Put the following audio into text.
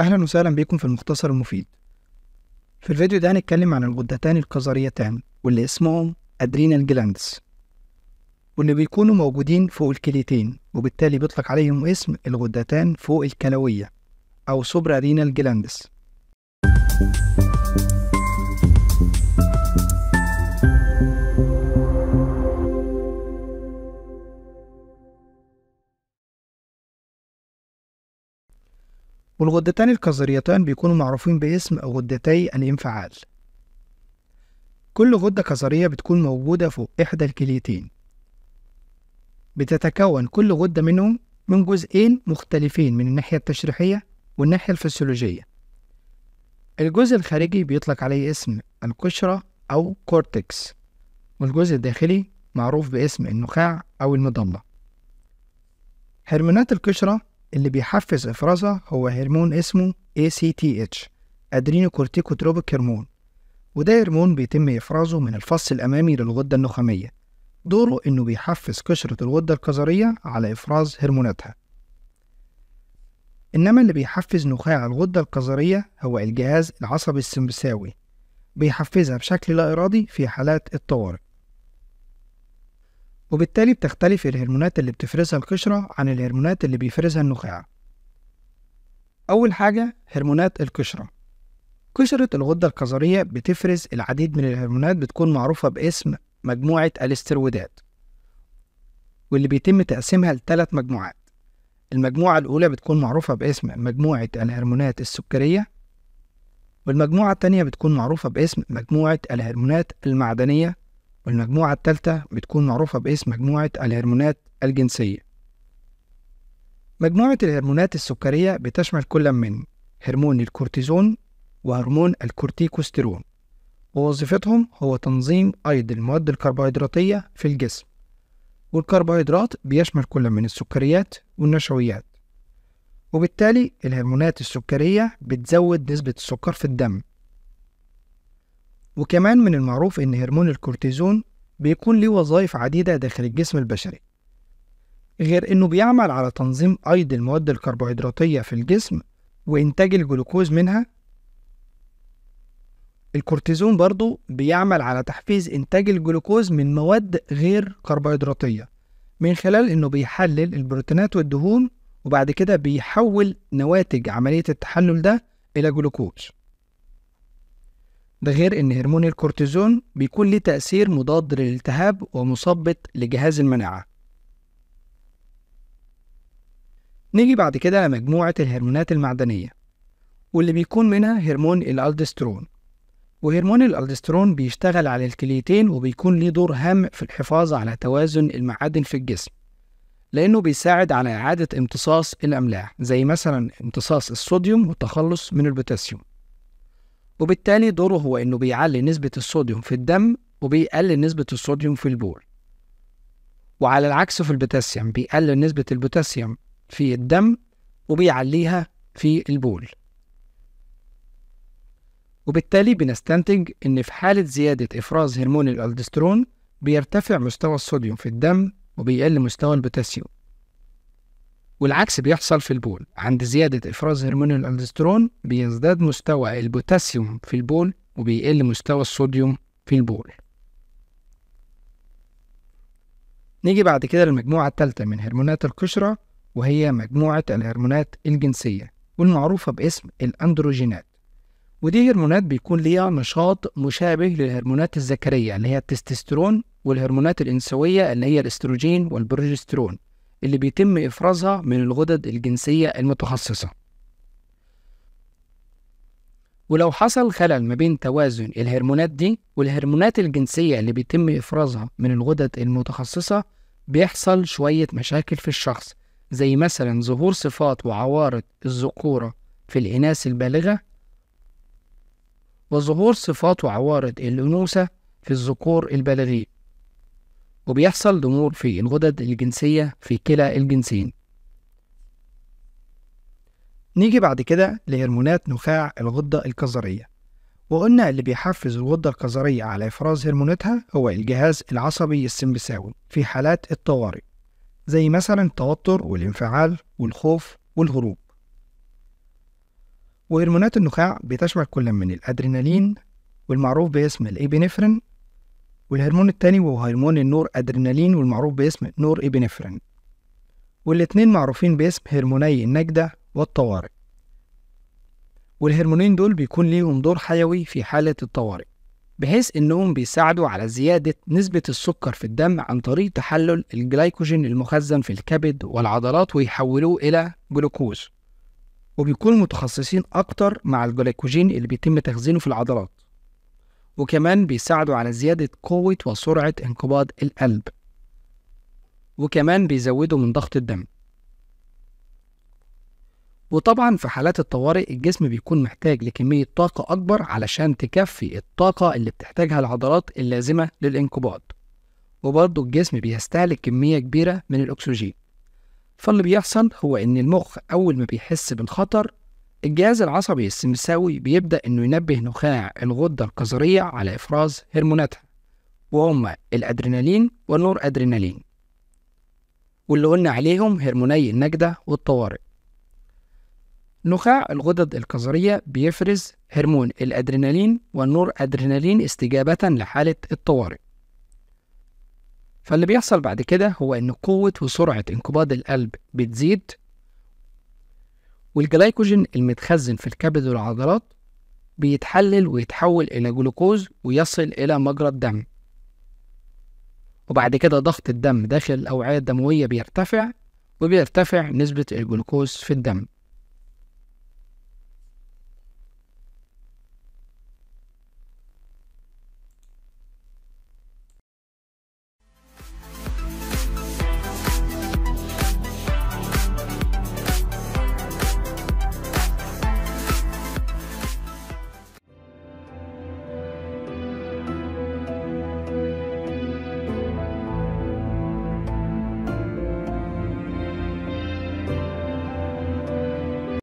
أهلا وسهلا بكم في المختصر المفيد في الفيديو ده هنتكلم عن الغدتان القذريتان واللي اسمهم أدرينال جلاندس واللي بيكونوا موجودين فوق الكليتين وبالتالي بيطلق عليهم اسم الغدتان فوق الكلوية أو سوبرا رينال والغدتان الكظريتان بيكونوا معروفين باسم غدتي الانفعال كل غدة كظرية بتكون موجودة فوق إحدى الكليتين بتتكون كل غدة منهم من جزئين مختلفين من الناحية التشريحية والناحية الفسيولوجية الجزء الخارجي بيطلق عليه اسم القشرة أو كورتكس والجزء الداخلي معروف باسم النخاع أو المضمة هرمونات القشرة اللي بيحفز إفرازها هو هرمون اسمه ACTH أدرينوكورتيكوتروبيك هرمون وده هرمون بيتم إفرازه من الفص الأمامي للغدة النخامية دوره إنه بيحفز قشرة الغدة الكظرية على إفراز هرموناتها إنما اللي بيحفز نخاع الغدة الكظرية هو الجهاز العصبي السمساوي بيحفزها بشكل لا إرادي في حالات الطوارئ وبالتالي بتختلف الهرمونات اللي بتفرزها القشرة عن الهرمونات اللي بيفرزها النخاع أول حاجة هرمونات القشرة قشرة الغدة الكظرية بتفرز العديد من الهرمونات بتكون معروفة باسم مجموعة الاسترويدات واللي بيتم تقسيمها لثلاث مجموعات المجموعة الأولى بتكون معروفة باسم مجموعة الهرمونات السكرية والمجموعة التانية بتكون معروفة باسم مجموعة الهرمونات المعدنية والمجموعة الثالثة بتكون معروفة باسم مجموعة الهرمونات الجنسية مجموعة الهرمونات السكرية بتشمل كل من هرمون الكورتيزون وهرمون الكورتيكوستيرون ووظيفتهم هو تنظيم أيض المواد الكربوهيدراتية في الجسم والكربوهيدرات بيشمل كل من السكريات والنشويات وبالتالي الهرمونات السكرية بتزود نسبة السكر في الدم وكمان من المعروف إن هرمون الكورتيزون بيكون له وظائف عديدة داخل الجسم البشري غير إنه بيعمل على تنظيم أيض المواد الكربوهيدراتية في الجسم وإنتاج الجلوكوز منها الكورتيزون برضو بيعمل على تحفيز إنتاج الجلوكوز من مواد غير كربوهيدراتية من خلال إنه بيحلل البروتينات والدهون وبعد كده بيحول نواتج عملية التحلل ده إلى جلوكوز ده غير إن هرمون الكورتيزون بيكون ليه تأثير مضاد للالتهاب ومثبط لجهاز المناعة. نيجي بعد كده لمجموعة الهرمونات المعدنية واللي بيكون منها هرمون الألدسترون وهرمون الألدسترون بيشتغل على الكليتين وبيكون ليه دور هام في الحفاظ على توازن المعادن في الجسم لأنه بيساعد على إعادة امتصاص الأملاح زي مثلا امتصاص الصوديوم والتخلص من البوتاسيوم وبالتالي دوره هو إنه بيعلي نسبة الصوديوم في الدم وبيقلل نسبة الصوديوم في البول وعلى العكس في البوتاسيوم بيقلل نسبة البوتاسيوم في الدم وبيعليها في البول وبالتالي بنستنتج إن في حالة زيادة إفراز هرمون الألدسترون بيرتفع مستوى الصوديوم في الدم وبيقل مستوى البوتاسيوم والعكس بيحصل في البول عند زيادة إفراز هرمون الألدسترون بيزداد مستوى البوتاسيوم في البول وبيقل مستوى الصوديوم في البول نيجي بعد كده للمجموعة الثالثة من هرمونات القشرة وهي مجموعة الهرمونات الجنسية والمعروفة باسم الأندروجينات ودي هرمونات بيكون ليها نشاط مشابه للهرمونات الذكرية اللي هي التستوستيرون والهرمونات الأنثوية اللي هي الاستروجين والبروجسترون اللي بيتم إفرازها من الغدد الجنسية المتخصصة ولو حصل خلل ما بين توازن الهرمونات دي والهرمونات الجنسية اللي بيتم إفرازها من الغدد المتخصصة بيحصل شوية مشاكل في الشخص زي مثلا ظهور صفات وعوارض الذكورة في الإناث البالغة وظهور صفات وعوارض الأنوثة في الذكور البالغين وبيحصل ضمور في الغدد الجنسية في كلا الجنسين نيجي بعد كده لهرمونات نخاع الغدة الكظرية وقلنا اللي بيحفز الغدة الكظرية على إفراز هرموناتها هو الجهاز العصبي السمبساوي في حالات الطوارئ زي مثلا التوتر والانفعال والخوف والهروب وهرمونات النخاع بتشمل كل من الأدرينالين والمعروف باسم الإيبينفرين والهرمون التاني وهو هرمون النور أدرينالين والمعروف باسم نور إبنفرين والاتنين معروفين باسم هرموني النجدة والطوارئ والهرمونين دول بيكون ليهم دور حيوي في حالة الطوارئ بحيث إنهم بيساعدوا على زيادة نسبة السكر في الدم عن طريق تحلل الجلايكوجين المخزن في الكبد والعضلات ويحولوه إلى جلوكوز وبيكونوا متخصصين أكتر مع الجلايكوجين اللي بيتم تخزينه في العضلات وكمان بيساعدوا على زيادة قوة وسرعة انقباض القلب وكمان بيزودوا من ضغط الدم وطبعا في حالات الطوارئ الجسم بيكون محتاج لكمية طاقة أكبر علشان تكفي الطاقة اللي بتحتاجها العضلات اللازمة للانقباض وبرضه الجسم بيستهلك كمية كبيرة من الأكسجين فاللي بيحصل هو إن المخ أول ما بيحس بالخطر الجهاز العصبي السمساوي بيبدأ إنه ينبه نخاع الغدة الكظرية على إفراز هرموناتها وهما الأدرينالين والنور أدرينالين واللي قلنا عليهم هرموني النجدة والطوارئ نخاع الغدد الكظرية بيفرز هرمون الأدرينالين والنور أدرينالين استجابة لحالة الطوارئ فاللي بيحصل بعد كده هو إن قوة وسرعة انقباض القلب بتزيد والجلايكوجين المتخزن في الكبد والعضلات بيتحلل ويتحول إلى جلوكوز ويصل إلى مجرى الدم وبعد كده ضغط الدم داخل الأوعية الدموية بيرتفع وبيرتفع نسبة الجلوكوز في الدم